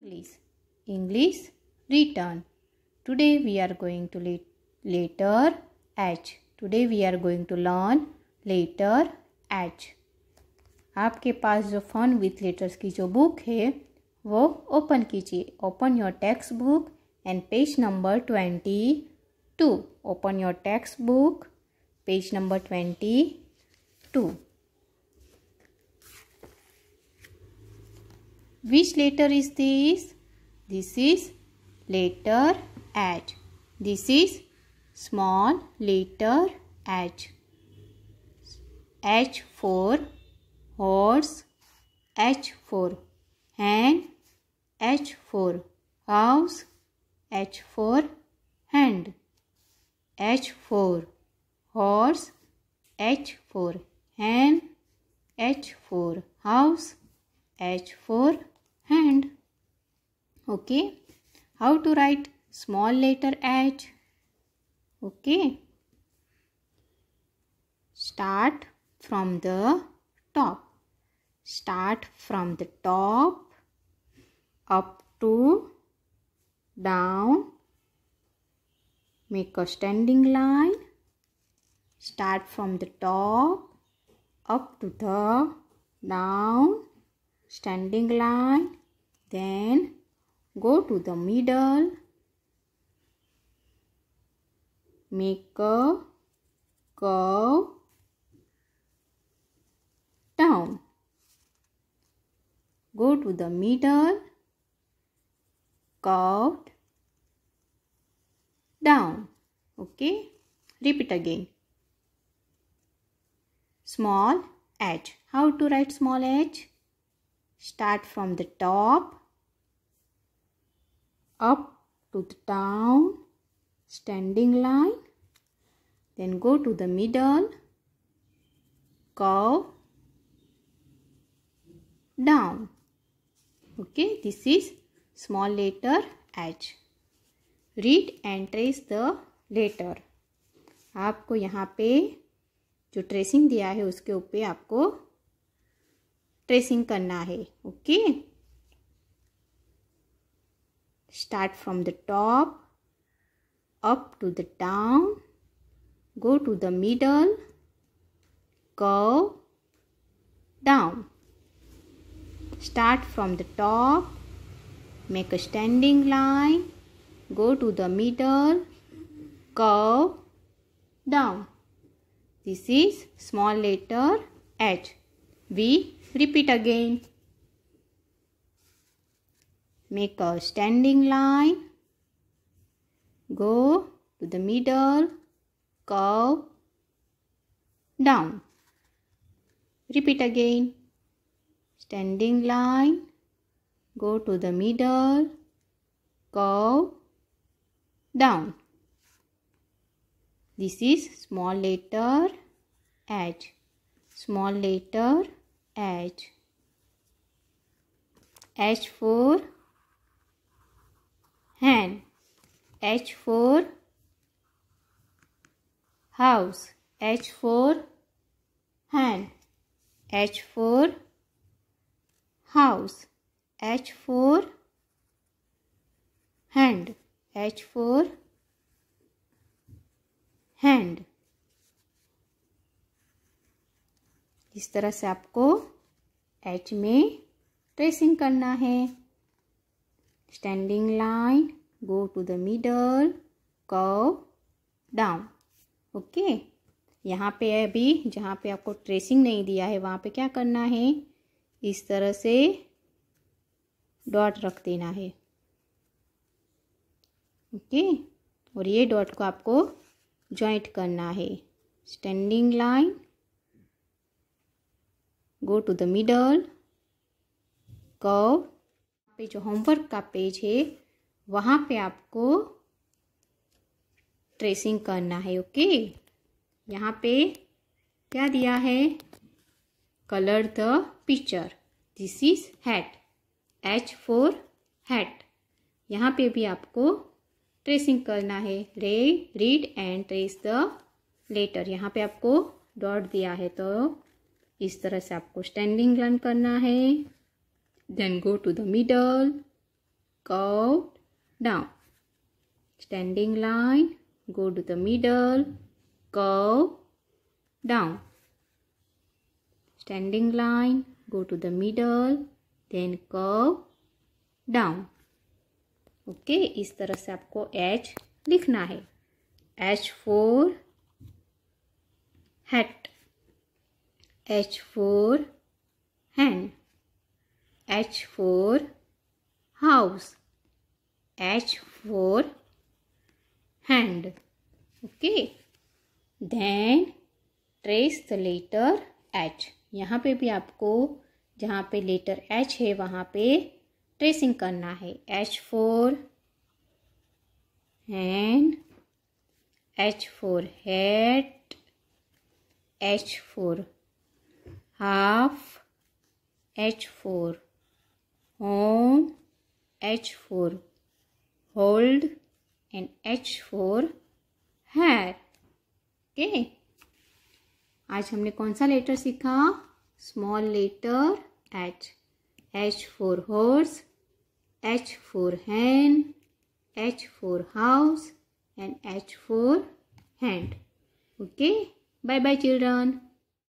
English English return. today we are going to le letter h today we are going to learn letter h आपके पास जो fun with letters की जो book है वो open कीजिए open your textbook and page number twenty two open your textbook page number twenty two Which letter is this? This is letter H. This is small letter H. H for horse, H for hand, H for house, H for hand, H for horse, H for hand, H for house, H for and okay how to write small letter h okay start from the top start from the top up to down make a standing line start from the top up to the down standing line then go to the middle. Make a curve down. Go to the middle. Curved down. Okay. Repeat again. Small edge. How to write small edge? start from the top up to the down standing line then go to the middle curve down okay this is small letter h read and trace the letter आपको यहाँ पे जो tracing दिया है उसके ऊपर आपको tracing करना है okay start from the top up to the down go to the middle curve down start from the top make a standing line go to the middle curve down this is small letter H we Repeat again. Make a standing line. Go to the middle. Curve down. Repeat again. Standing line. Go to the middle. Curve down. This is small letter H. Small letter H. H for hand. H for house. H for hand. H for house. H for hand. H for hand. इस तरह से आपको H में tracing करना है standing line go to the middle curve down okay यहाँ पे अभी जहाँ पे आपको ट्रेसिंग नहीं दिया है वहाँ पे क्या करना है इस तरह से डॉट रख देना है ओके okay? और ये डॉट को आपको जॉइंट करना है standing line go to the middle curve पे जो होमवर्क का पेज है वहाँ पे आपको ट्रेसिंग करना है ओके यहाँ पे क्या दिया है colour the picture this is hat H for hat यहाँ पे भी आपको ट्रेसिंग करना है रे read and trace the letter यहाँ पे आपको डॉट दिया है तो इस तरह से आपको स्टैंडिंग लर्न करना है then go to the middle curve down standing line go to the middle curve down standing line go to the middle then curve down okay इस तरह से आपको एच लिखना है H for hat H for hand H for house H for hand okay then trace the letter H यहाँ पे भी आपको जहाँ पे लेटर एच है वहाँ पे ट्रेसिंग करना है H for hand H for hat H for half H for hold and H for hair okay आज हमने कौन सा लेटर सीखा small letter H H for horse H for hand H for house and H for hand okay bye bye children